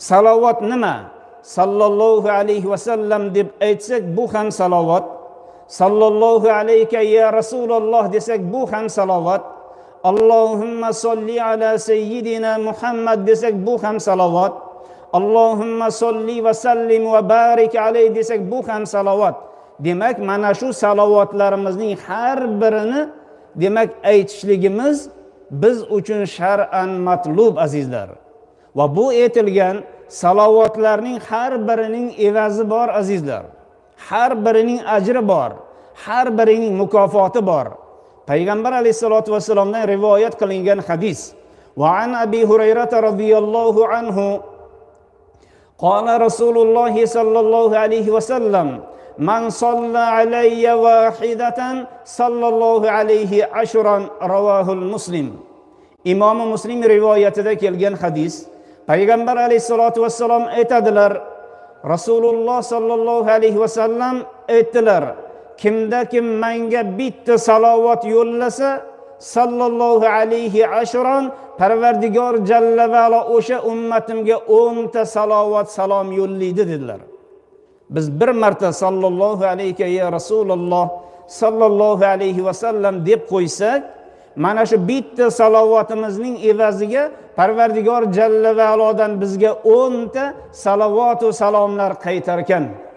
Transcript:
salovat nima sallallohu alayhi vasallam deb aytsak bu ham salovat sallallohu alayka ya rasululloh desak bu ham salovat allohimma solli ala sayyidina muhammad desak bu ham salovat allohimma solli va sallim va barik alay desak bu ham salovat demak mana shu salovatlarimizning har birini demak aytishligimiz biz uchun shar'an matlub azizlar va bu aytilgan salovatlarning har birining evazi bor azizlar har birining ajri bor har birining mukofoti bor payg'ambar alayhissalotu vassalomdan rivoyat qilingan hadis وعن an abi رضي الله anhu قال رسول الله alayhi الله من صلى علي واحدة صلى الله عليه عشرا رواه المسلم إمام مسلم رواية ذاك يلقين حديث payg'ambar alayhissalotu vassalom aytadilar rasululloh sollallohu alayhi vasallam aytdilar kimda kim manga bitta salovat yo'llasa sallallohu alayhi ashron parvardigor jalla vaala o'sha ummatimga o'nta salovat salom yo'llaydi dedilar biz bir marta sollallohu alayhi ya rasululloh sollallohu alayhi vasallam deb qo'ysak mana shu bitta salovatimizning evaziga parvardigor jalla va alodan bizga o'nta salovatu salomlar qaytarkan